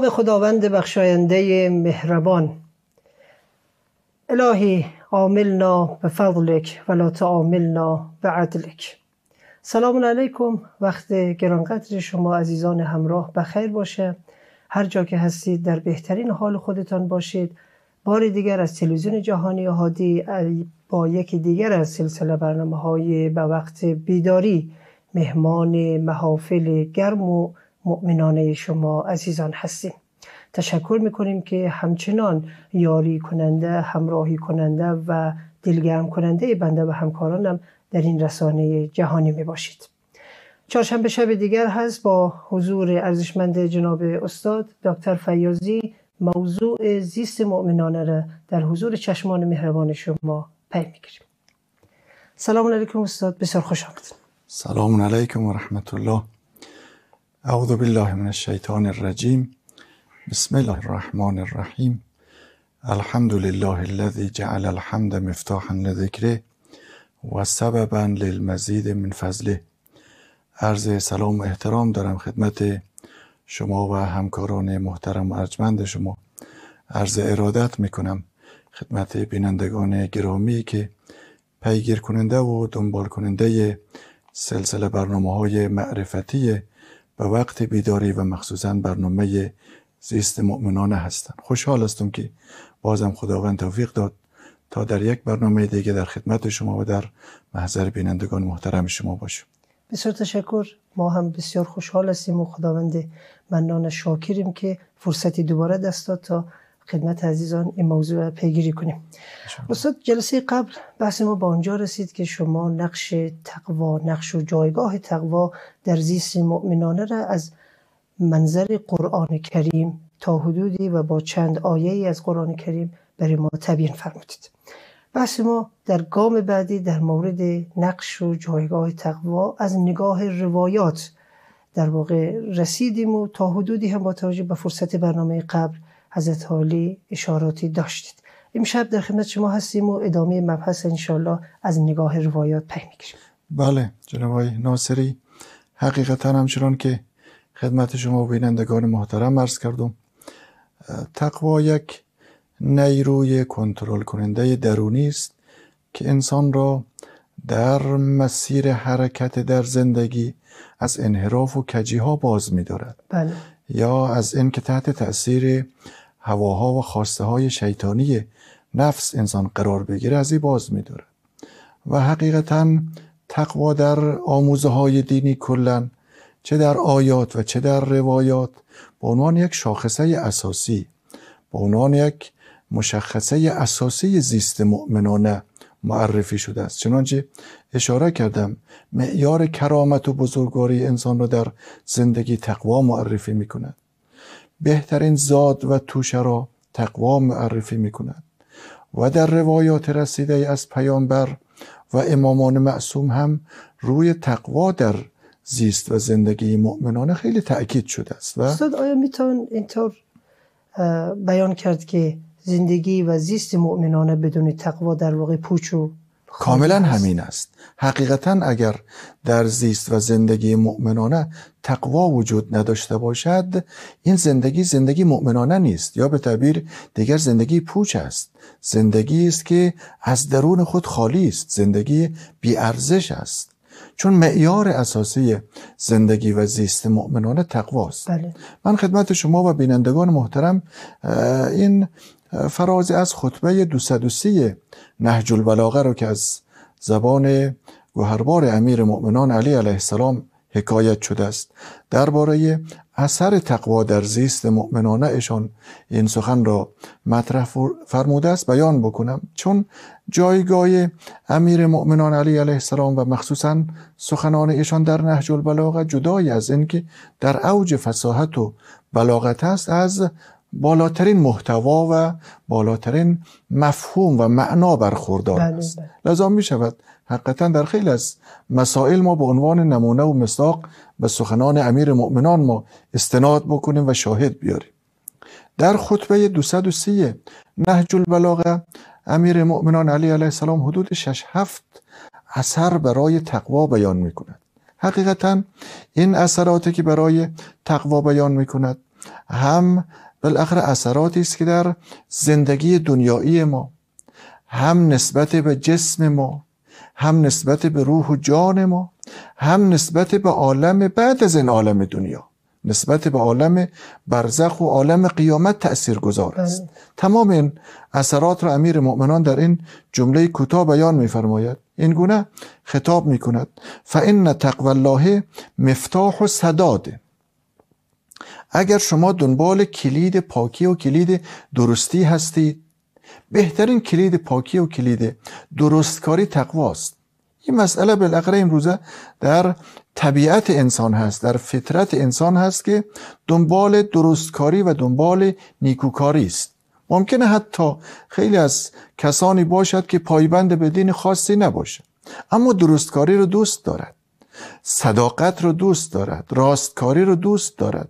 نام خداوند بخشاینده مهربان الهی عاملنا به فضلک لا تعاملنا به عدلک سلام علیکم وقت گرانقدر شما عزیزان همراه بخیر باشه هر جا که هستید در بهترین حال خودتان باشید بار دیگر از تلویزیون جهانی هادی با یکی دیگر از سلسله برنامه های به وقت بیداری مهمان محافل گرم و مؤمنانه شما عزیزان هستیم تشکر میکنیم که همچنان یاری کننده همراهی کننده و دلگرم کننده بنده و همکارانم در این رسانه جهانی میباشید باشید چهارشنبه شب دیگر هست با حضور ارزشمند جناب استاد دکتر فیاضی موضوع زیست مؤمنانه را در حضور چشمان مهربان شما پی میگیریم سلام علیکم استاد بسیار خوش آمدید سلام علیکم و رحمت الله اعوذ بالله من الشیطان الرجیم بسم الله الرحمن الرحیم الحمد لله الذی جعل الحمد مفتاحا لذکره و سببا للمزید من فضله عرض سلام و احترام دارم خدمت شما و همکاران محترم و ارجمند شما عرض ارادت میکنم خدمت بینندگان گرامی که پیگیر کننده و دنبال کننده سلسله برنامه های معرفتی و وقت بیداری و مخصوصا برنامه زیست مؤمنانه هستند خوشحال هستم که بازم خداوند توفیق داد تا در یک برنامه دیگه در خدمت شما و در محضر بینندگان محترم شما باشم بسیار تشکر ما هم بسیار خوشحال هستیم و خداوند منان شاکریم که فرصتی دوباره دست داد تا خدمت عزیزان این موضوع پیگیری کنیم استاد جلسه قبل بحث ما با آنجا رسید که شما نقش تقوا نقش و جایگاه تقوا در زیست مؤمنانه را از منظر قرآن کریم تا حدودی و با چند آیه از قرآن کریم برای ما تبیین فرمودید بحث ما در گام بعدی در مورد نقش و جایگاه تقوا از نگاه روایات در واقع رسیدیم و تا حدودی هم با توجه به فرصت برنامه قبل حضرت حالی اشاراتی داشتید امشب در خدمت شما هستیم و ادامه مبحث انشالله از نگاه روایات پی میکشیم بله جناب ناصری حقیقتا همچنان که خدمت شما و بینندگان محترم عرض کردم تقوا یک نیروی کنترل کننده درونی است که انسان را در مسیر حرکت در زندگی از انحراف و کجی ها باز می دارد. بله. یا از اینکه تحت تاثیر هواها و خواسته های شیطانی نفس انسان قرار بگیره از این باز میداره و حقیقتا تقوا در آموزه های دینی کلا چه در آیات و چه در روایات به عنوان یک شاخصه اساسی به عنوان یک مشخصه اساسی زیست مؤمنانه معرفی شده است چنانچه اشاره کردم معیار کرامت و بزرگواری انسان را در زندگی تقوا معرفی می کند بهترین زاد و توشه را تقوا معرفی می کند و در روایات رسیده از پیامبر و امامان معصوم هم روی تقوا در زیست و زندگی مؤمنان خیلی تاکید شده است و استاد آیا میتون اینطور بیان کرد که زندگی و زیست مؤمنانه بدون تقوا در واقع پوچ و کاملا همین است حقیقتا اگر در زیست و زندگی مؤمنانه تقوا وجود نداشته باشد این زندگی زندگی مؤمنانه نیست یا به تعبیر دیگر زندگی پوچ است زندگی است که از درون خود خالی است زندگی بی ارزش است چون معیار اساسی زندگی و زیست مؤمنانه تقواست بله. من خدمت شما و بینندگان محترم این فرازی از خطبه 203 نهج البلاغه رو که از زبان گوهربار امیر مؤمنان علی علیه السلام حکایت شده است درباره اثر تقوا در زیست مؤمنانه اشان این سخن را مطرح فرموده است بیان بکنم چون جایگاه امیر مؤمنان علی علیه السلام و مخصوصا سخنان ایشان در نهج البلاغه جدای از اینکه در اوج فساحت و بلاغت است از بالاترین محتوا و بالاترین مفهوم و معنا برخوردار بله، است بله. لذا می شود حقیقتا در خیلی از مسائل ما به عنوان نمونه و مصداق به سخنان امیر مؤمنان ما استناد بکنیم و شاهد بیاریم در خطبه 203 نهج البلاغه امیر مؤمنان علی علیه السلام حدود 6 7 اثر برای تقوا بیان می کند حقیقتا این اثراتی که برای تقوا بیان میکند هم بالاخره اثراتی است که در زندگی دنیایی ما هم نسبت به جسم ما هم نسبت به روح و جان ما هم نسبت به عالم بعد از این عالم دنیا نسبت به عالم برزخ و عالم قیامت تأثیر گذار بله. است تمام این اثرات را امیر مؤمنان در این جمله کوتاه بیان میفرماید این گونه خطاب می کند فان الله مفتاح و اگر شما دنبال کلید پاکی و کلید درستی هستید بهترین کلید پاکی و کلید درستکاری تقواست این مسئله بالاخره امروزه در طبیعت انسان هست در فطرت انسان هست که دنبال درستکاری و دنبال نیکوکاری است ممکنه حتی خیلی از کسانی باشد که پایبند به دین خاصی نباشد اما درستکاری رو دوست دارد صداقت رو دوست دارد راستکاری رو دوست دارد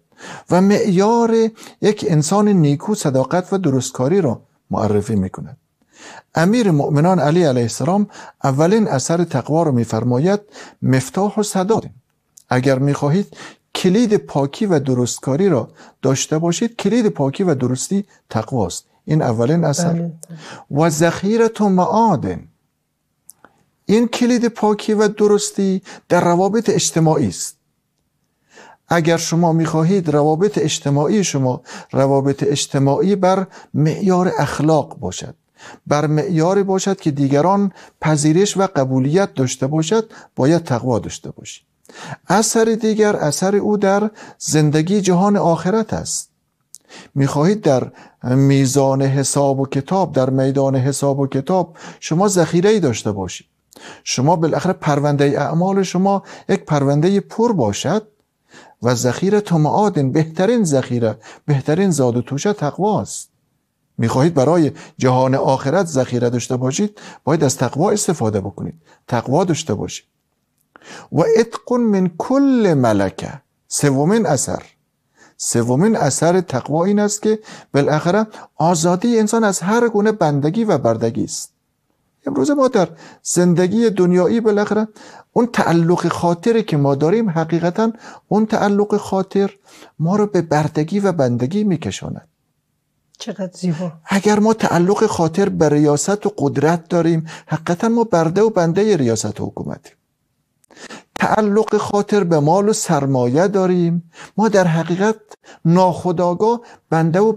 و معیار یک انسان نیکو صداقت و درستکاری را معرفی میکند امیر مؤمنان علی علیه السلام اولین اثر تقوا را میفرماید مفتاح و صدا اگر میخواهید کلید پاکی و درستکاری را داشته باشید کلید پاکی و درستی تقوا است این اولین اثر بله. و ذخیره و معادن این کلید پاکی و درستی در روابط اجتماعی است اگر شما میخواهید روابط اجتماعی شما روابط اجتماعی بر معیار اخلاق باشد بر معیاری باشد که دیگران پذیرش و قبولیت داشته باشد باید تقوا داشته باشید اثر دیگر اثر او در زندگی جهان آخرت است میخواهید در میزان حساب و کتاب در میدان حساب و کتاب شما ذخیره ای داشته باشید شما بالاخره پرونده اعمال شما یک پرونده پر باشد و ذخیره معادن بهترین ذخیره بهترین زاد و توشه تقواست میخواهید برای جهان آخرت ذخیره داشته باشید باید از تقوا استفاده بکنید تقوا داشته باشید و اتقن من کل ملکه سومین اثر سومین اثر تقوا این است که بالاخره آزادی انسان از هر گونه بندگی و بردگی است امروز ما در زندگی دنیایی بالاخره اون تعلق خاطری که ما داریم حقیقتا اون تعلق خاطر ما رو به بردگی و بندگی میکشاند چقدر زیبا اگر ما تعلق خاطر به ریاست و قدرت داریم حقیقتا ما برده و بنده ریاست و حکومتیم تعلق خاطر به مال و سرمایه داریم ما در حقیقت ناخداغا بنده و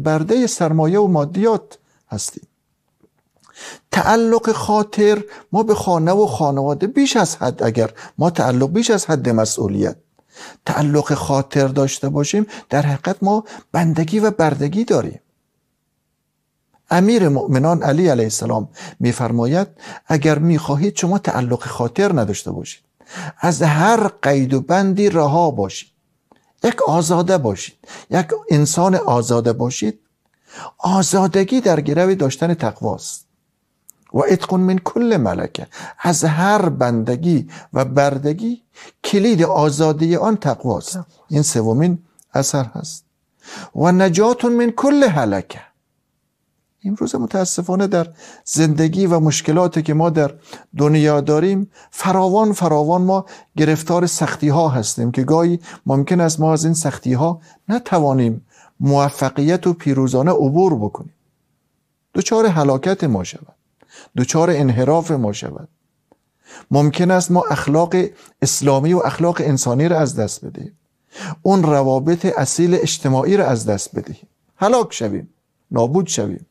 برده سرمایه و مادیات هستیم تعلق خاطر ما به خانه و خانواده بیش از حد اگر ما تعلق بیش از حد مسئولیت تعلق خاطر داشته باشیم در حقیقت ما بندگی و بردگی داریم امیر مؤمنان علی علیه السلام میفرماید اگر میخواهید شما تعلق خاطر نداشته باشید از هر قید و بندی رها باشید یک آزاده باشید یک انسان آزاده باشید آزادگی در گرو داشتن تقواست و اتقون من کل ملکه از هر بندگی و بردگی کلید آزادی آن تقواست این سومین اثر هست و نجاتون من کل هلکه امروز متاسفانه در زندگی و مشکلاتی که ما در دنیا داریم فراوان فراوان ما گرفتار سختی ها هستیم که گاهی ممکن است ما از این سختی ها نتوانیم موفقیت و پیروزانه عبور بکنیم دچار هلاکت ما شود دچار انحراف ما شود ممکن است ما اخلاق اسلامی و اخلاق انسانی را از دست بدهیم اون روابط اصیل اجتماعی را از دست بدهیم هلاک شویم نابود شویم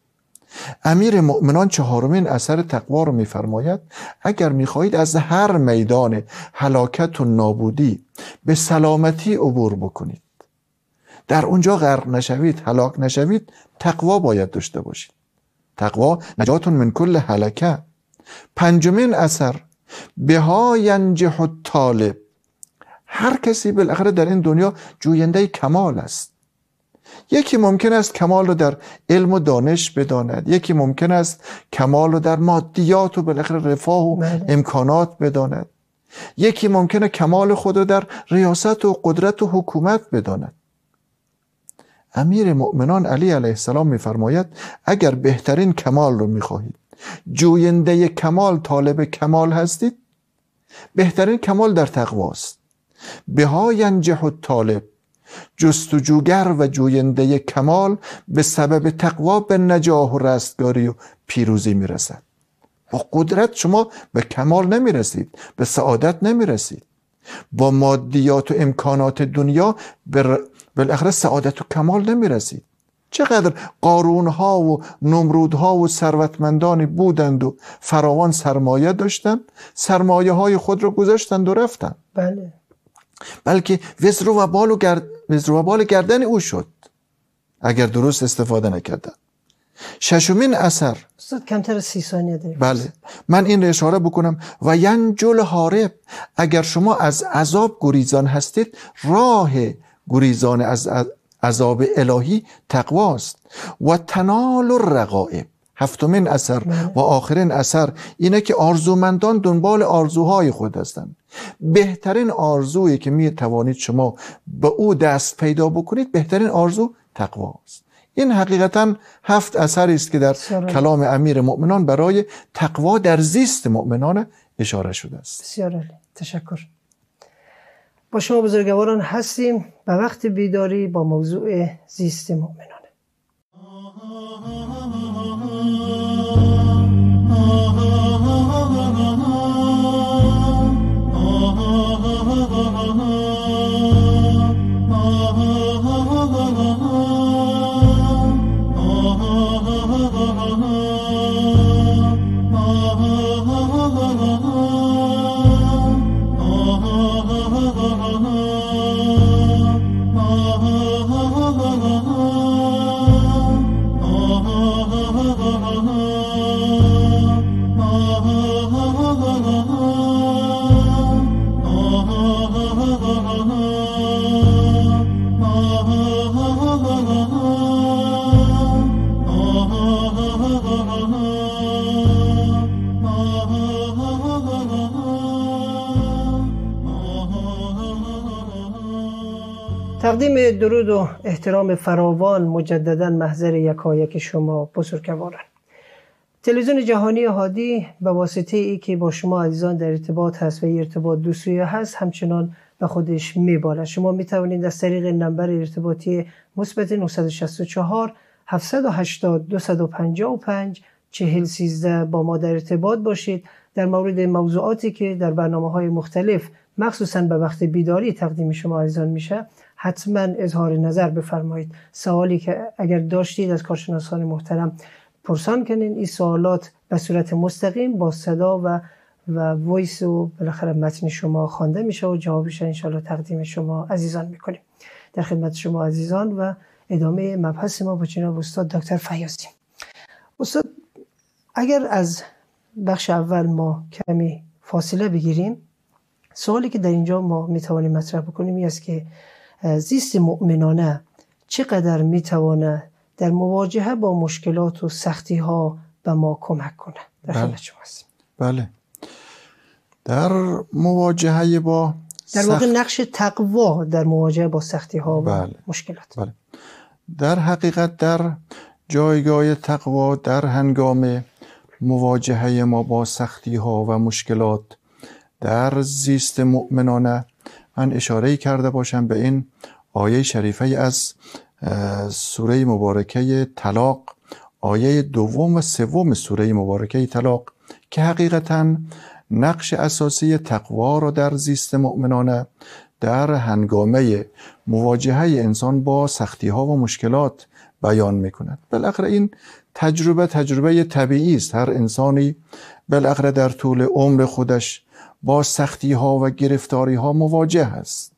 امیر مؤمنان چهارمین اثر تقوا رو میفرماید اگر میخواهید از هر میدان هلاکت و نابودی به سلامتی عبور بکنید در اونجا غرق نشوید هلاک نشوید تقوا باید داشته باشید تقوا نجاتون من کل حلکه پنجمین اثر به ها ینجح طالب هر کسی بالاخره در این دنیا جوینده کمال است یکی ممکن است کمال رو در علم و دانش بداند یکی ممکن است کمال رو در مادیات و بالاخره رفاه و بله. امکانات بداند یکی ممکنه کمال خود رو در ریاست و قدرت و حکومت بداند امیر مؤمنان علی علیه السلام میفرماید اگر بهترین کمال رو میخواهید جوینده کمال طالب کمال هستید بهترین کمال در تقواست بها ینجح الطالب جستجوگر و جوینده کمال به سبب تقوا به نجاح و رستگاری و پیروزی میرسد با قدرت شما به کمال نمیرسید به سعادت نمیرسید با مادیات و امکانات دنیا به بالاخره سعادت و کمال نمیرسید چقدر قارون ها و نمرود ها و ثروتمندانی بودند و فراوان سرمایه داشتند سرمایه های خود را گذاشتند و رفتند بله بلکه وزرو و بال و, گرد... و بال گردن او شد اگر درست استفاده نکردند ششمین اثر کمتر سی ثانیه بله من این را اشاره بکنم و ینجل حارب اگر شما از عذاب گریزان هستید راه گریزان از عذاب الهی تقواست و تنال رقائب هفتمین اثر و آخرین اثر اینه که آرزومندان دنبال آرزوهای خود هستند بهترین آرزویی که می توانید شما به او دست پیدا بکنید بهترین آرزو تقواست این حقیقتا هفت اثر است که در کلام امیر مؤمنان برای تقوا در زیست مؤمنان اشاره شده است بسیار تشکر با شما بزرگواران هستیم به وقت بیداری با موضوع زیست مؤمنان درود و احترام فراوان مجددا محضر یکایک شما بزرگواران تلویزیون جهانی هادی به واسطه ای که با شما عزیزان در ارتباط هست و ارتباط دو سویه هست همچنان به خودش میبالد شما میتوانید از طریق نمبر ارتباطی مثبت 964 780 255 4013 با ما در ارتباط باشید در مورد موضوعاتی که در برنامه های مختلف مخصوصا به وقت بیداری تقدیم شما عزیزان میشه حتما اظهار نظر بفرمایید سوالی که اگر داشتید از کارشناسان محترم پرسان کنین این سوالات به صورت مستقیم با صدا و و وایس و بالاخره متن شما خوانده میشه و جوابش انشالله تقدیم شما عزیزان میکنیم در خدمت شما عزیزان و ادامه مبحث ما با جناب استاد دکتر فیاضی استاد اگر از بخش اول ما کمی فاصله بگیریم سوالی که در اینجا ما میتوانیم مطرح بکنیم این است که زیست مؤمنانه چقدر میتوانه در مواجهه با مشکلات و سختی ها به ما کمک کنه در بله. بله در مواجهه با در واقع نقش تقوا در مواجهه با سختی ها و بله. مشکلات بله. در حقیقت در جایگاه تقوا در هنگام مواجهه ما با سختی ها و مشکلات در زیست مؤمنانه من اشاره کرده باشم به این آیه شریفه از سوره مبارکه طلاق آیه دوم و سوم سوره مبارکه طلاق که حقیقتا نقش اساسی تقوا را در زیست مؤمنانه در هنگامه مواجهه انسان با سختی ها و مشکلات بیان می کند بالاخره این تجربه تجربه طبیعی است هر انسانی بالاخره در طول عمر خودش با سختی ها و گرفتاری ها مواجه است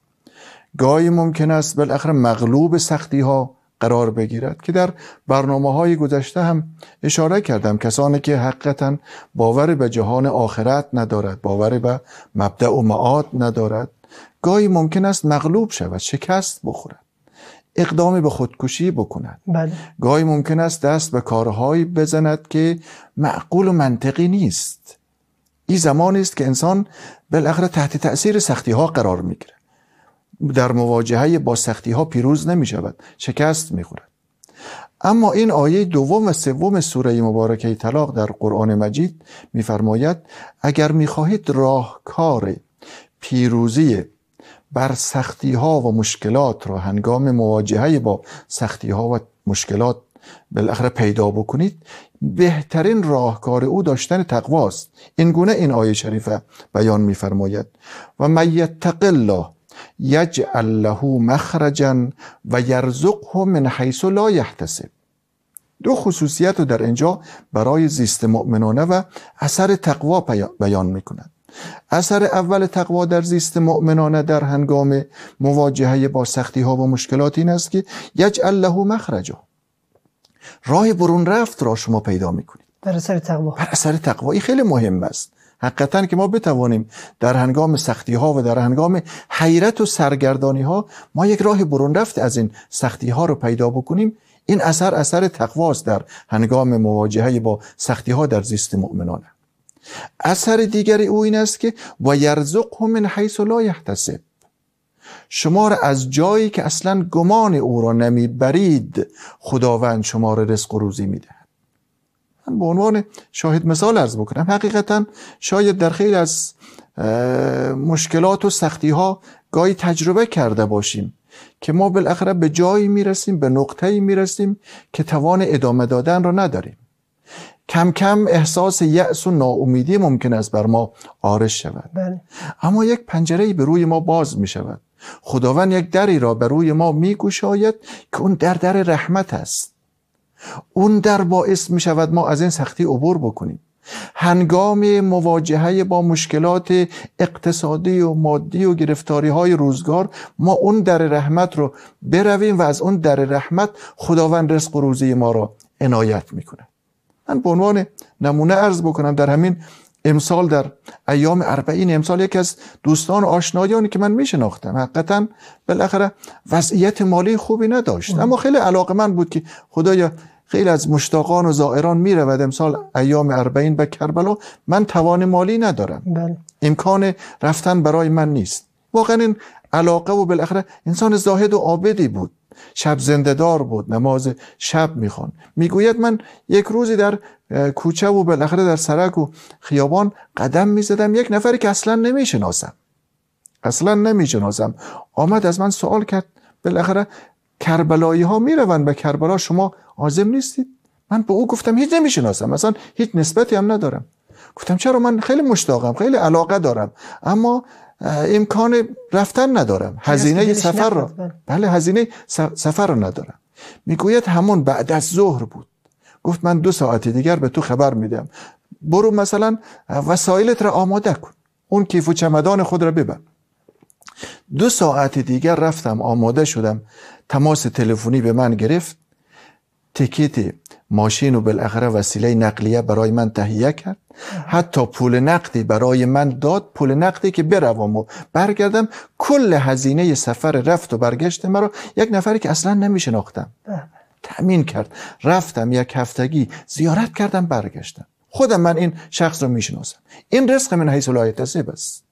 گاهی ممکن است بالاخره مغلوب سختی ها قرار بگیرد که در برنامه های گذشته هم اشاره کردم کسانی که حقیقتا باور به جهان آخرت ندارد باور به مبدع و معاد ندارد گاهی ممکن است مغلوب شود شکست بخورد اقدام به خودکشی بکند بله. گاهی ممکن است دست به کارهایی بزند که معقول و منطقی نیست این زمانی است که انسان بالاخره تحت تاثیر سختی ها قرار میگیره در مواجهه با سختی ها پیروز نمی شود شکست می خورد اما این آیه دوم و سوم سوره مبارکه طلاق در قرآن مجید میفرماید اگر میخواهید راهکار پیروزی بر سختی ها و مشکلات را هنگام مواجهه با سختی ها و مشکلات بالاخره پیدا بکنید بهترین راهکار او داشتن تقواست این گونه این آیه شریفه بیان میفرماید و من یتق الله یجعل له مخرجا و یرزقه من حیث لا یحتسب دو خصوصیت رو در اینجا برای زیست مؤمنانه و اثر تقوا بیان میکند اثر اول تقوا در زیست مؤمنانه در هنگام مواجهه با سختی ها و مشکلات این است که یجعل له مخرجا راه برون رفت را شما پیدا میکنید بر اثر تقوا بر اثر تقوا خیلی مهم است حقیقتا که ما بتوانیم در هنگام سختی ها و در هنگام حیرت و سرگردانی ها ما یک راه برون رفت از این سختی ها رو پیدا بکنیم این اثر اثر است در هنگام مواجهه با سختی ها در زیست مؤمنانه اثر دیگری او این است که و یرزقهم من حیث لا یحتسب شما را از جایی که اصلا گمان او را نمیبرید خداوند شما را رزق و روزی میده من به عنوان شاهد مثال ارز بکنم حقیقتا شاید در خیلی از مشکلات و سختی ها گاهی تجربه کرده باشیم که ما بالاخره به جایی میرسیم به می میرسیم که توان ادامه دادن را نداریم کم کم احساس یأس و ناامیدی ممکن است بر ما آرش شود بله. اما یک پنجره به روی ما باز می شود خداوند یک دری را بر روی ما میگشاید که اون در در رحمت است اون در باعث می شود ما از این سختی عبور بکنیم هنگام مواجهه با مشکلات اقتصادی و مادی و گرفتاری های روزگار ما اون در رحمت رو برویم و از اون در رحمت خداوند رزق و روزی ما را عنایت میکنه من به عنوان نمونه ارز بکنم در همین امسال در ایام اربعین امسال یکی از دوستان آشنایانی که من میشناختم حقیقتا بالاخره وضعیت مالی خوبی نداشت اما خیلی علاقه من بود که خدایا خیلی از مشتاقان و زائران میرود امسال ایام اربعین به کربلا من توان مالی ندارم بله. امکان رفتن برای من نیست واقعا این علاقه و بالاخره انسان زاهد و عابدی بود شب زندهدار بود نماز شب میخوان میگوید من یک روزی در کوچه و بالاخره در سرک و خیابان قدم میزدم یک نفری که اصلا نمیشناسم اصلا نمیشناسم آمد از من سوال کرد بالاخره کربلایی ها میروند به کربلا شما عازم نیستید من به او گفتم هیچ نمیشناسم اصلا هیچ نسبتی هم ندارم گفتم چرا من خیلی مشتاقم خیلی علاقه دارم اما امکان رفتن ندارم هزینه سفر را بله هزینه سفر را ندارم میگوید همون بعد از ظهر بود گفت من دو ساعت دیگر به تو خبر میدم برو مثلا وسایلت را آماده کن اون کیف و چمدان خود را ببر دو ساعت دیگر رفتم آماده شدم تماس تلفنی به من گرفت تکیت ماشین و بالاخره وسیله نقلیه برای من تهیه کرد حتی پول نقدی برای من داد پول نقدی که بروم و برگردم کل هزینه سفر رفت و برگشت مرا یک نفری که اصلا نمیشناختم بله. تمین کرد رفتم یک هفتگی زیارت کردم برگشتم خودم من این شخص رو میشناسم این رزق من حیث تصیب است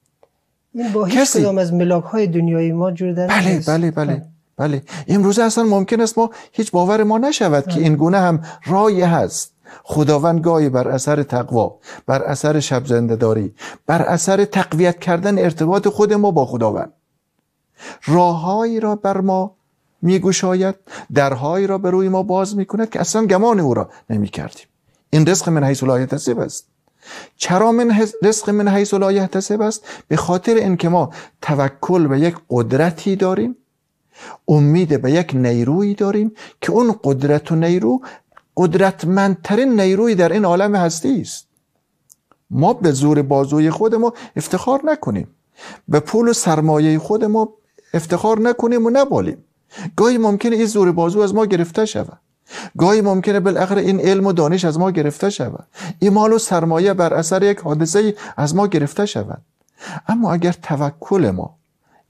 این با هیچ کسی... کدام از ملاک های دنیای ما جور در بله بله بله بله, بله. امروزه اصلا ممکن است ما هیچ باور ما نشود که بله. این گونه هم رای هست خداوند گاهی بر اثر تقوا بر اثر شب داری بر اثر تقویت کردن ارتباط خود ما با خداوند راههایی را بر ما میگوشاید درهایی را به روی ما باز میکند که اصلا گمان او را نمیکردیم این رزق من حیث لا یحتسب است چرا من رزق من حیث لا یحتسب است به خاطر اینکه ما توکل به یک قدرتی داریم امید به یک نیرویی داریم که اون قدرت و نیرو قدرتمندترین نیرویی در این عالم هستی است ما به زور بازوی خود ما افتخار نکنیم به پول و سرمایه خود ما افتخار نکنیم و نبالیم گاهی ممکنه این زور بازو از ما گرفته شود گاهی ممکنه بالاخره این علم و دانش از ما گرفته شود این مال و سرمایه بر اثر یک حادثه از ما گرفته شود اما اگر توکل ما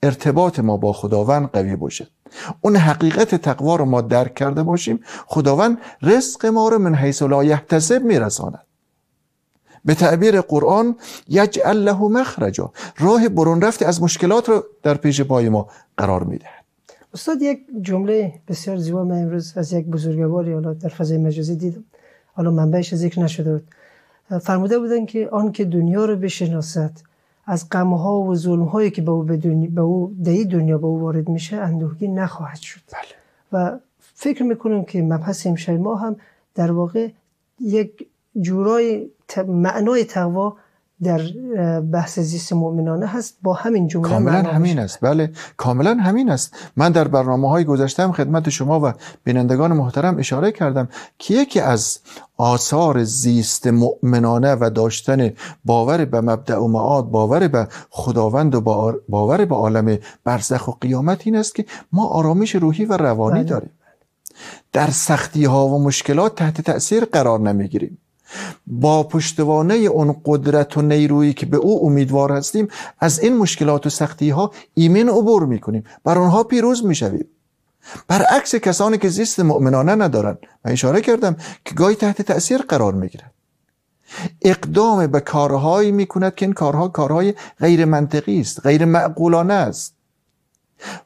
ارتباط ما با خداوند قوی باشد اون حقیقت تقوا رو ما درک کرده باشیم خداوند رزق ما رو من حیث لا یحتسب میرساند به تعبیر قرآن یجعل له مخرجا راه برون رفت از مشکلات رو در پیش پای ما قرار میده استاد یک جمله بسیار زیبا من امروز از یک بزرگواری حالا در فضای مجازی دیدم حالا منبعش ذکر نشده بود فرموده بودن که آن که دنیا رو بشناسد از غم ها و ظلم هایی که به او به دنیا به او وارد میشه اندوهگی نخواهد شد بله. و فکر میکنم که مبحث امشب ما هم در واقع یک جورای معنای تقوا در بحث زیست مؤمنانه هست با همین جمله کاملا همین است بله کاملا همین است من در برنامه های گذشتم خدمت شما و بینندگان محترم اشاره کردم که یکی از آثار زیست مؤمنانه و داشتن باور به مبدع و معاد باور به خداوند و باور به عالم برزخ و قیامت این است که ما آرامش روحی و روانی بله. داریم در سختی ها و مشکلات تحت تاثیر قرار نمیگیریم با پشتوانه اون قدرت و نیرویی که به او امیدوار هستیم از این مشکلات و سختی ها ایمن عبور میکنیم بر آنها پیروز میشویم برعکس کسانی که زیست مؤمنانه ندارند من اشاره کردم که گاهی تحت تاثیر قرار میگیره اقدام به کارهایی کند که این کارها کارهای غیر منطقی است غیر معقولانه است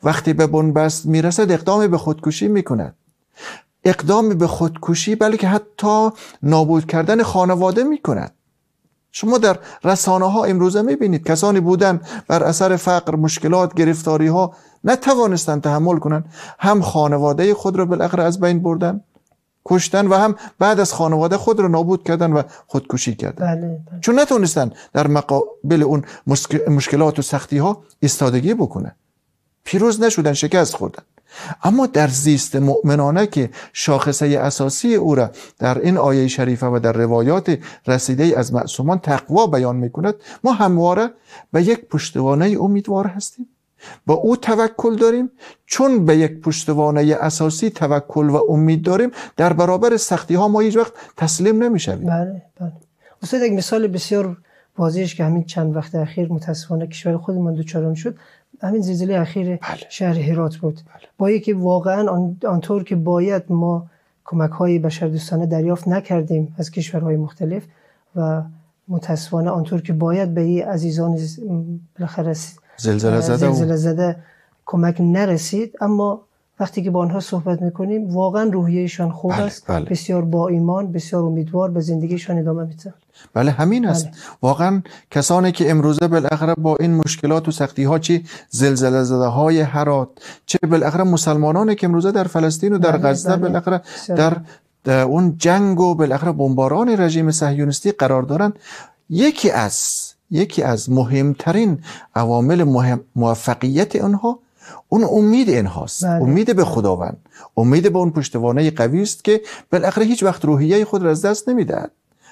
وقتی به بنبست رسد اقدام به خودکشی میکند اقدام به خودکشی بلکه حتی نابود کردن خانواده می شما در رسانه ها امروزه می بینید کسانی بودن بر اثر فقر مشکلات گرفتاری ها نتوانستن تحمل کنند هم خانواده خود را بالاخره از بین بردن کشتن و هم بعد از خانواده خود را نابود کردن و خودکشی کردن بله، بله. چون نتونستن در مقابل اون مشکلات و سختی ها استادگی بکنن پیروز نشدن شکست خوردن اما در زیست مؤمنانه که شاخصه اساسی او را در این آیه شریفه و در روایات رسیده از معصومان تقوا بیان می کند ما همواره به یک پشتوانه امیدوار هستیم با او توکل داریم چون به یک پشتوانه اساسی توکل و امید داریم در برابر سختی ها ما هیچ وقت تسلیم شویم بله بله استاد یک مثال بسیار واضحش که همین چند وقت اخیر متاسفانه کشور خودمان دوچاران شد همین زلزله اخیر بله. شهر هرات بود بله. با یکی واقعا آنطور که باید ما کمک های بشردوستانه دریافت نکردیم از کشورهای مختلف و متاسفانه آنطور که باید به این عزیزان بالاخره زلزله زده, زلزله زده کمک نرسید اما وقتی که با آنها صحبت میکنیم واقعا روحیهشان خوب بله، است بله. بسیار با ایمان بسیار امیدوار به زندگیشان ادامه میده بله همین است بله. واقعا کسانی که امروزه بالاخره با این مشکلات و سختی ها چه زلزله زده های حرات چه بالاخره مسلمانانی که امروزه در فلسطین و در بله، غزه بله. بالاخره در, در اون جنگ و بالاخره بمباران رژیم صهیونیستی قرار دارن یکی از یکی از مهمترین عوامل موفقیت اونها اون امید اینهاست بله. امید به خداوند امید به اون پشتوانه قوی است که بالاخره هیچ وقت روحیه خود را از دست نمیدهد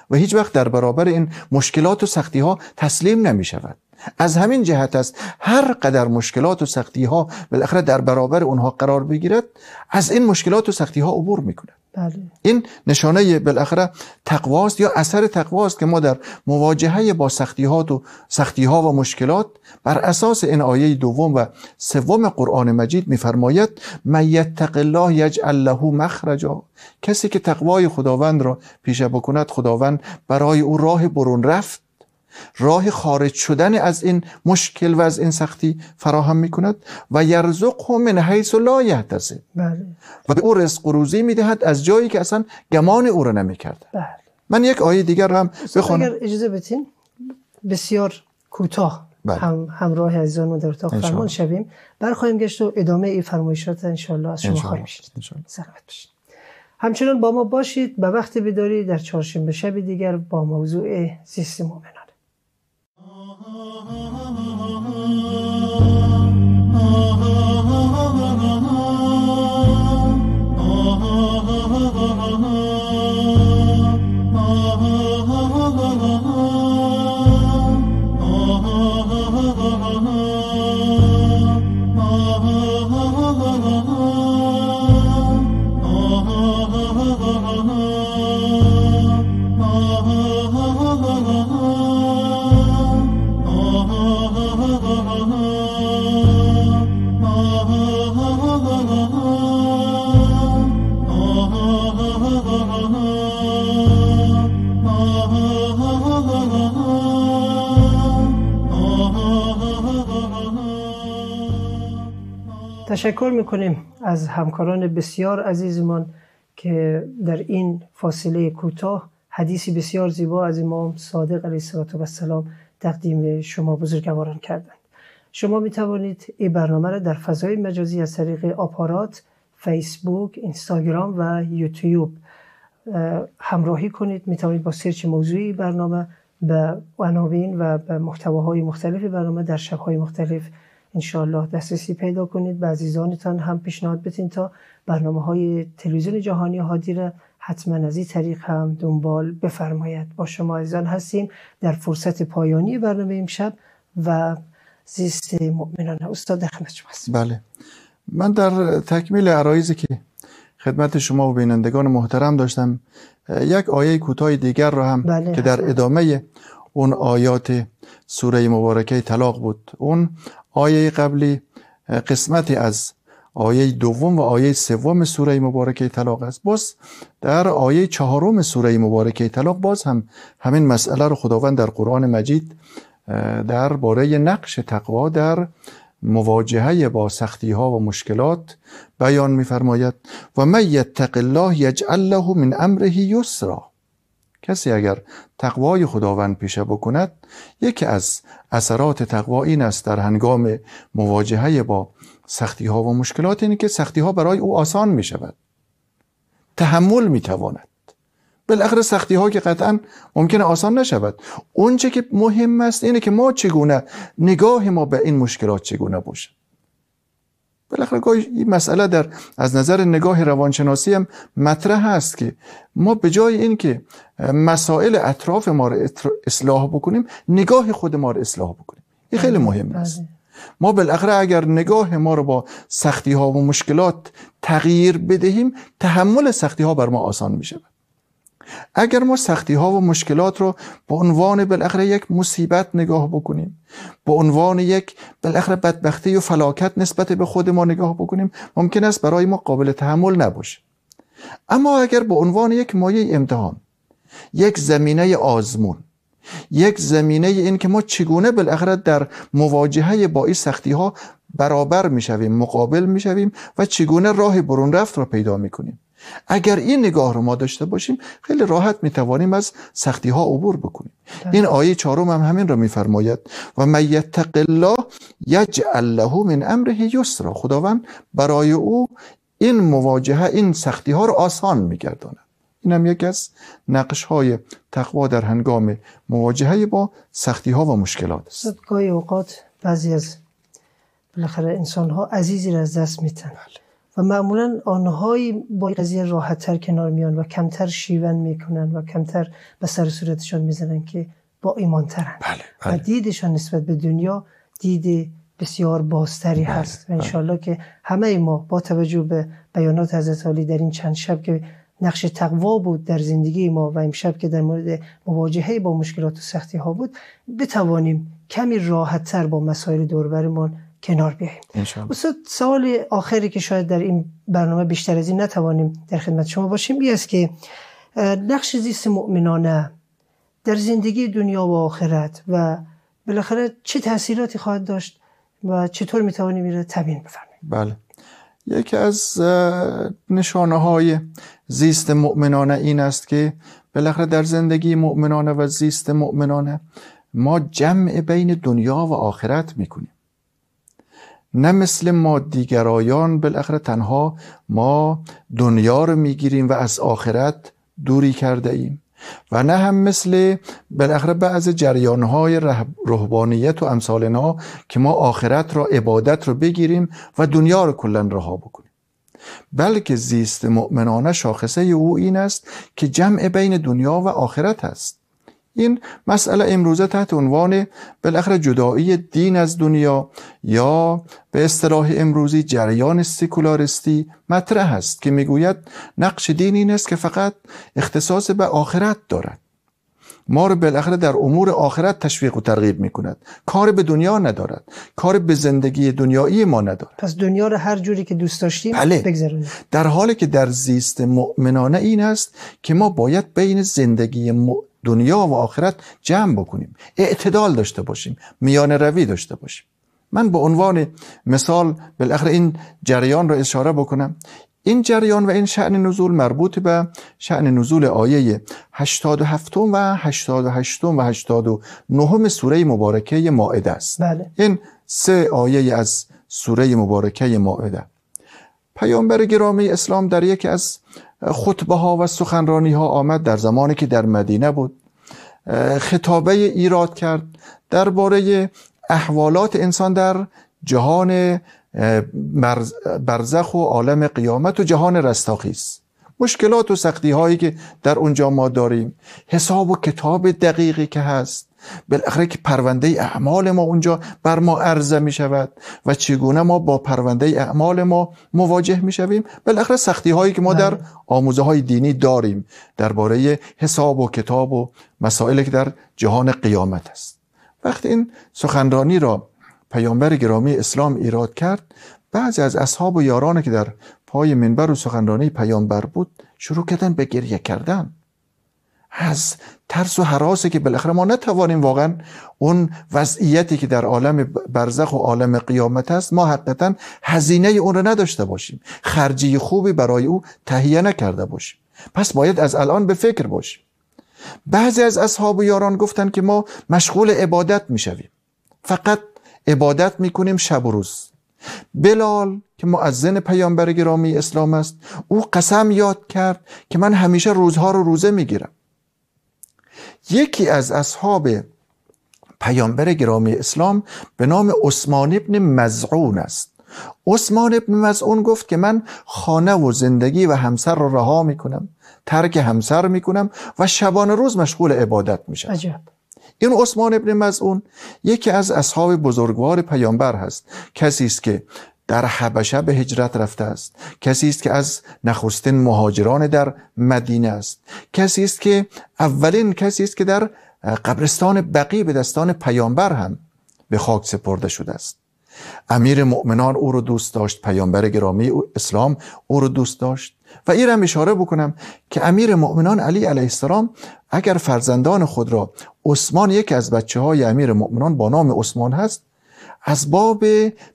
و هیچ وقت در برابر این مشکلات و سختی ها تسلیم نمی شود از همین جهت است هر قدر مشکلات و سختی ها بالاخره در برابر اونها قرار بگیرد از این مشکلات و سختی ها عبور می کند بله. این نشانه بالاخره تقواست یا اثر تقواست که ما در مواجهه با سختی ها و سختی ها و مشکلات بر اساس این آیه دوم و سوم قرآن مجید میفرماید من یتق الله یجعل له مخرجا کسی که تقوای خداوند را پیشه بکند خداوند برای او راه برون رفت راه خارج شدن از این مشکل و از این سختی فراهم می کند و یرزقه من حیث لا یحتسب بله. و او رزق و روزی می دهد از جایی که اصلا گمان او را نمی کرده بله. من یک آیه دیگر را هم بخونم اگر اجازه بتین بسیار کوتاه بله. هم همراه عزیزان ما در اتاق فرمان شویم برخواهیم گشت و ادامه این فرمایشات انشالله از شما خواهیم شد همچنان با ما باشید به وقت بیداری در چهارشنبه شب دیگر با موضوع زیست مؤمنان تشکر میکنیم از همکاران بسیار عزیزمان که در این فاصله کوتاه حدیثی بسیار زیبا از امام صادق علیه السلام تقدیم شما بزرگواران کردند شما می توانید این برنامه را در فضای مجازی از طریق آپارات فیسبوک، اینستاگرام و یوتیوب همراهی کنید می توانید با سرچ موضوعی برنامه به عناوین و به محتواهای مختلف برنامه در شبهای مختلف انشالله دسترسی پیدا کنید و عزیزانتان هم پیشنهاد بتین تا برنامه های تلویزیون جهانی هادی را حتما از این طریق هم دنبال بفرماید با شما عزیزان هستیم در فرصت پایانی برنامه امشب و زیست مؤمنان استاد در شما هستیم بله من در تکمیل عرایزی که خدمت شما و بینندگان محترم داشتم یک آیه کوتاه دیگر را هم بله، که در ادامه اون آیات سوره مبارکه طلاق بود اون آیه قبلی قسمتی از آیه دوم و آیه سوم سوره مبارکه طلاق است باز در آیه چهارم سوره مبارکه طلاق باز هم همین مسئله رو خداوند در قرآن مجید در باره نقش تقوا در مواجهه با سختی ها و مشکلات بیان میفرماید و من یتق الله یجعل له من امره یسرا کسی اگر تقوای خداوند پیشه بکند یکی از اثرات تقوا این است در هنگام مواجهه با سختی ها و مشکلات اینه که سختی ها برای او آسان می شود تحمل می تواند بالاخره سختی ها که قطعا ممکن آسان نشود اونچه که مهم است اینه که ما چگونه نگاه ما به این مشکلات چگونه باشد بالاخره گاهی این مسئله در از نظر نگاه روانشناسی هم مطرح هست که ما به جای اینکه مسائل اطراف ما رو اصلاح بکنیم نگاه خود ما رو اصلاح بکنیم این خیلی بله، مهم است بله. ما بالاخره اگر نگاه ما رو با سختی ها و مشکلات تغییر بدهیم تحمل سختی ها بر ما آسان میشه اگر ما سختی ها و مشکلات رو به عنوان بالاخره یک مصیبت نگاه بکنیم به عنوان یک بالاخره بدبختی و فلاکت نسبت به خود ما نگاه بکنیم ممکن است برای ما قابل تحمل نباشه اما اگر به عنوان یک مایه امتحان یک زمینه آزمون یک زمینه این که ما چگونه بالاخره در مواجهه با این سختی ها برابر میشویم مقابل میشویم و چگونه راه برون رفت را پیدا میکنیم اگر این نگاه رو ما داشته باشیم خیلی راحت می توانیم از سختی ها عبور بکنیم این آیه چهارم هم همین رو میفرماید و من یتق الله یجعل له من امره یسرا خداوند برای او این مواجهه این سختی ها رو آسان میگرداند این هم یکی از نقش های تقوا در هنگام مواجهه با سختی ها و مشکلات است گاهی اوقات بعضی از بالاخره انسان ها عزیزی را از دست میتن و معمولا آنهایی با قضیه تر کنار میان و کمتر شیون میکنن و کمتر به سر صورتشان میزنن که با ایمان بله، بله. و بله. دیدشان نسبت به دنیا دید بسیار بازتری بله، هست و بله. انشالله که همه ما با توجه به بیانات حضرت در این چند شب که نقش تقوا بود در زندگی ما و امشب که در مورد مواجهه با مشکلات و سختی ها بود بتوانیم کمی راحت تر با مسائل دوربرمان کنار بیاییم استاد سوال آخری که شاید در این برنامه بیشتر از این نتوانیم در خدمت شما باشیم این است که نقش زیست مؤمنانه در زندگی دنیا و آخرت و بالاخره چه تاثیراتی خواهد داشت و چطور میتوانیم این را تبین بفرمیم. بله یکی از نشانه های زیست مؤمنانه این است که بالاخره در زندگی مؤمنانه و زیست مؤمنانه ما جمع بین دنیا و آخرت میکنیم نه مثل ما دیگرایان بالاخره تنها ما دنیا رو میگیریم و از آخرت دوری کرده ایم و نه هم مثل بالاخره بعض جریانهای رهبانیت و امثالنا که ما آخرت را عبادت رو بگیریم و دنیا رو کلا رها بکنیم بلکه زیست مؤمنانه شاخصه او این است که جمع بین دنیا و آخرت است این مسئله امروزه تحت عنوان بالاخره جدایی دین از دنیا یا به اصطلاح امروزی جریان سکولاریستی مطرح است که میگوید نقش دین این است که فقط اختصاص به آخرت دارد ما رو بالاخره در امور آخرت تشویق و ترغیب میکند کار به دنیا ندارد کار به زندگی دنیایی ما ندارد پس دنیا رو هر جوری که دوست داشتیم بله. در حالی که در زیست مؤمنانه این است که ما باید بین زندگی دنیا و آخرت جمع بکنیم اعتدال داشته باشیم میان روی داشته باشیم من به عنوان مثال بالاخره این جریان را اشاره بکنم این جریان و این شعن نزول مربوط به شعن نزول آیه 87 و 88 و 89 سوره مبارکه ماعده است بله. این سه آیه از سوره مبارکه ماعده پیامبر گرامی اسلام در یکی از خطبه ها و سخنرانی ها آمد در زمانی که در مدینه بود خطابه ایراد کرد درباره احوالات انسان در جهان برزخ و عالم قیامت و جهان رستاخیز مشکلات و سختی هایی که در اونجا ما داریم حساب و کتاب دقیقی که هست بالاخره که پرونده اعمال ما اونجا بر ما عرضه می شود و چگونه ما با پرونده اعمال ما مواجه می شویم بالاخره سختی هایی که ما در بله. آموزه های دینی داریم درباره حساب و کتاب و مسائل که در جهان قیامت است وقتی این سخنرانی را پیامبر گرامی اسلام ایراد کرد بعضی از اصحاب و یاران که در پای منبر و سخنرانی پیامبر بود شروع کردن به گریه کردن از ترس و حراسه که بالاخره ما نتوانیم واقعا اون وضعیتی که در عالم برزخ و عالم قیامت هست ما حقیقتا هزینه اون رو نداشته باشیم خرجی خوبی برای او تهیه نکرده باشیم پس باید از الان به فکر باشیم بعضی از اصحاب و یاران گفتن که ما مشغول عبادت میشویم فقط عبادت میکنیم شب و روز بلال که معزن پیامبر گرامی اسلام است او قسم یاد کرد که من همیشه روزها رو روزه میگیرم یکی از اصحاب پیامبر گرامی اسلام به نام عثمان ابن مزعون است عثمان ابن مزعون گفت که من خانه و زندگی و همسر را رها میکنم ترک همسر میکنم و شبان روز مشغول عبادت میشم عجب. این عثمان ابن مزعون یکی از اصحاب بزرگوار پیامبر هست کسی است که در حبشه به هجرت رفته است کسی است که از نخستین مهاجران در مدینه است کسی است که اولین کسی است که در قبرستان بقی به دستان پیامبر هم به خاک سپرده شده است امیر مؤمنان او رو دوست داشت پیامبر گرامی اسلام او رو دوست داشت و این هم اشاره بکنم که امیر مؤمنان علی علیه السلام اگر فرزندان خود را عثمان یکی از بچه های امیر مؤمنان با نام عثمان هست از باب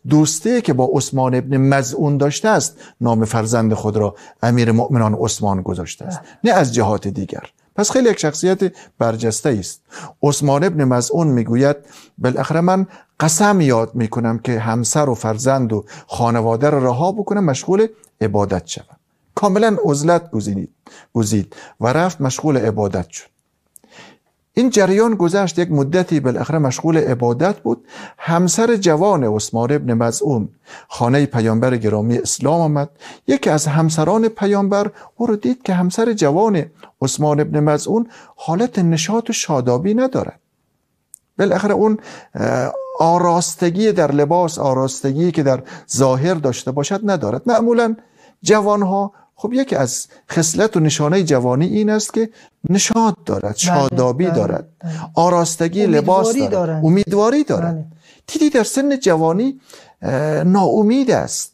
دوسته که با عثمان ابن مزعون داشته است نام فرزند خود را امیر مؤمنان عثمان گذاشته است بله. نه از جهات دیگر پس خیلی یک شخصیت برجسته است عثمان ابن مزعون میگوید بالاخره من قسم یاد میکنم که همسر و فرزند و خانواده را رها بکنم مشغول عبادت شوم کاملا عزلت گزید و رفت مشغول عبادت شد این جریان گذشت یک مدتی بالاخره مشغول عبادت بود همسر جوان عثمان ابن مزعون خانه پیامبر گرامی اسلام آمد یکی از همسران پیامبر او رو دید که همسر جوان عثمان ابن مزعون حالت نشاط و شادابی ندارد بالاخره اون آراستگی در لباس آراستگی که در ظاهر داشته باشد ندارد معمولا جوانها خب یکی از خصلت و نشانه جوانی این است که نشاد دارد بله، شادابی بله، دارد, بله. آراستگی لباس دارد. امیدواری دارد دیدی در سن جوانی ناامید است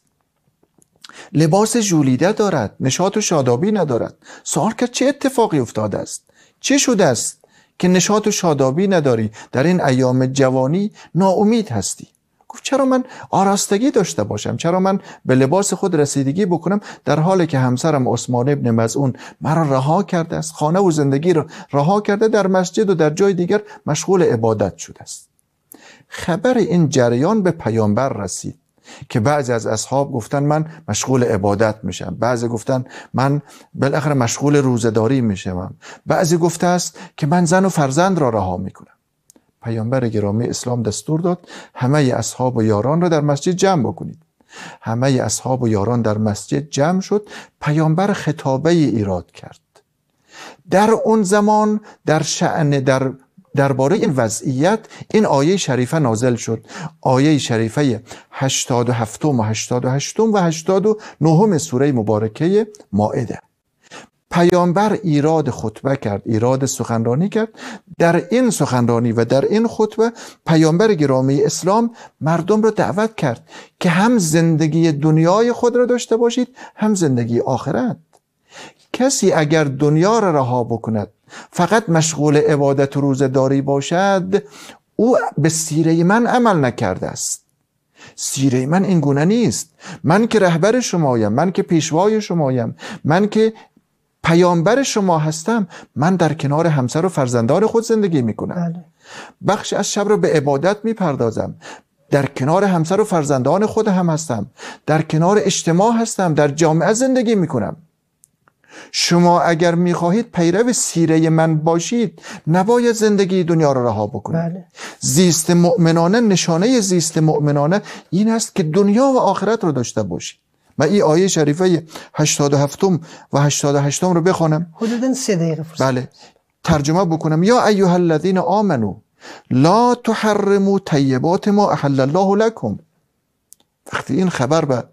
لباس جولیده دارد نشاط و شادابی ندارد سوال کرد چه اتفاقی افتاده است چه شده است که نشاط و شادابی نداری در این ایام جوانی ناامید هستی گفت چرا من آراستگی داشته باشم چرا من به لباس خود رسیدگی بکنم در حالی که همسرم عثمان ابن مزعون مرا رها کرده است خانه و زندگی را رها کرده در مسجد و در جای دیگر مشغول عبادت شده است خبر این جریان به پیامبر رسید که بعضی از اصحاب گفتن من مشغول عبادت میشم بعضی گفتن من بالاخره مشغول روزداری میشم بعضی گفته است که من زن و فرزند را رها میکنم پیامبر گرامی اسلام دستور داد همه اصحاب و یاران را در مسجد جمع بکنید همه اصحاب و یاران در مسجد جمع شد پیامبر خطابه ایراد کرد در اون زمان در شعن در درباره این وضعیت این آیه شریفه نازل شد آیه شریفه 87 و 88 و 89 سوره مبارکه مائده پیامبر ایراد خطبه کرد ایراد سخنرانی کرد در این سخنرانی و در این خطبه پیامبر گرامی اسلام مردم را دعوت کرد که هم زندگی دنیای خود را داشته باشید هم زندگی آخرت کسی اگر دنیا را رها بکند فقط مشغول عبادت و روزداری باشد او به سیره من عمل نکرده است سیره من این گونه نیست من که رهبر شمایم من که پیشوای شمایم من که پیامبر شما هستم من در کنار همسر و فرزندان خود زندگی میکنم بخش بله. از شب رو به عبادت میپردازم در کنار همسر و فرزندان خود هم هستم در کنار اجتماع هستم در جامعه زندگی میکنم شما اگر میخواهید پیرو سیره من باشید نباید زندگی دنیا را رها بکنید بله. زیست مؤمنانه نشانه زیست مؤمنانه این است که دنیا و آخرت رو داشته باشید من این آیه شریفه 87 و 88 رو بخونم حدودا 3 دقیقه فرصت بله ترجمه بکنم یا ایها الذین آمنو لا تحرموا طیبات ما احل الله لکم وقتی این خبر به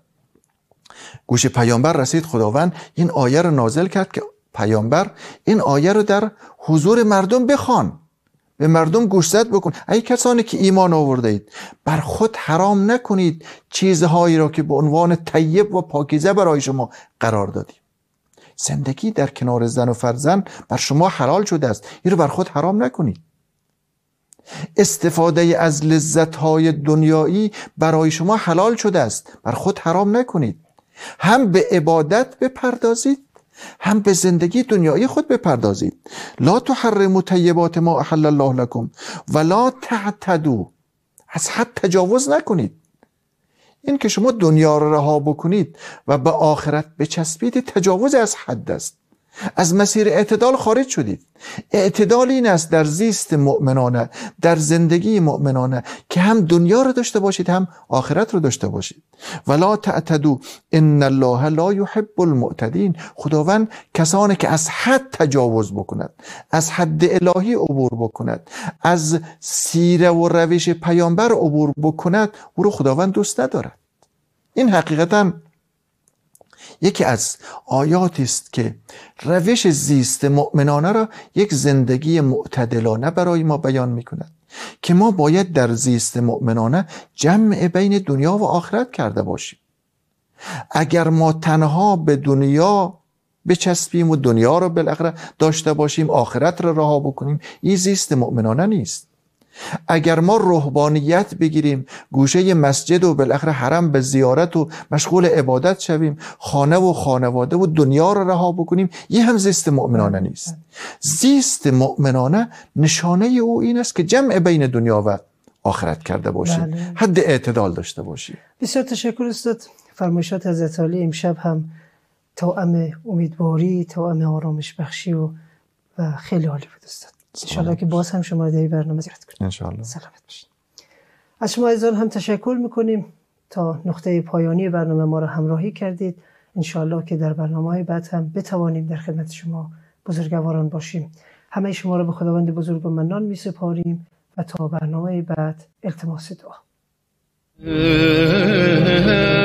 گوش پیامبر رسید خداوند این آیه رو نازل کرد که پیامبر این آیه رو در حضور مردم بخوان به مردم گوشزد بکن ای کسانی که ایمان آورده اید بر خود حرام نکنید چیزهایی را که به عنوان طیب و پاکیزه برای شما قرار دادیم زندگی در کنار زن و فرزند بر شما حلال شده است این رو بر خود حرام نکنید استفاده از های دنیایی برای شما حلال شده است بر خود حرام نکنید هم به عبادت بپردازید هم به زندگی دنیای خود بپردازید لا تحرموا طیبات ما احل الله لكم لا تعتدو از حد تجاوز نکنید این که شما دنیا را رها بکنید و به آخرت بچسبید تجاوز از حد است از مسیر اعتدال خارج شدید اعتدال این است در زیست مؤمنانه در زندگی مؤمنانه که هم دنیا رو داشته باشید هم آخرت رو داشته باشید ولا تعتدو ان الله لا يحب المعتدین خداوند کسانی که از حد تجاوز بکند از حد الهی عبور بکند از سیره و روش پیامبر عبور بکند او رو خداوند دوست ندارد این حقیقتا یکی از آیاتی است که روش زیست مؤمنانه را یک زندگی معتدلانه برای ما بیان می کند که ما باید در زیست مؤمنانه جمع بین دنیا و آخرت کرده باشیم اگر ما تنها به دنیا بچسبیم و دنیا را بالاخره داشته باشیم آخرت را رها بکنیم این زیست مؤمنانه نیست اگر ما روحانیت بگیریم گوشه مسجد و بالاخره حرم به زیارت و مشغول عبادت شویم خانه و خانواده و دنیا رو رها بکنیم یه هم زیست مؤمنانه نیست زیست مؤمنانه نشانه او این است که جمع بین دنیا و آخرت کرده باشیم بله. حد اعتدال داشته باشیم بسیار تشکر استاد فرمایشات از علی امشب هم توام امیدواری توام آرامش بخشی و, و خیلی عالی بود استاد انشالله که باز هم شما در برنامه زیارت کنیم انشالله سلامت باشید از شما ایزان هم تشکر میکنیم تا نقطه پایانی برنامه ما را همراهی کردید انشالله که در برنامه های بعد هم بتوانیم در خدمت شما بزرگواران باشیم همه شما را به خداوند بزرگ و منان می سپاریم و تا برنامه بعد التماس دعا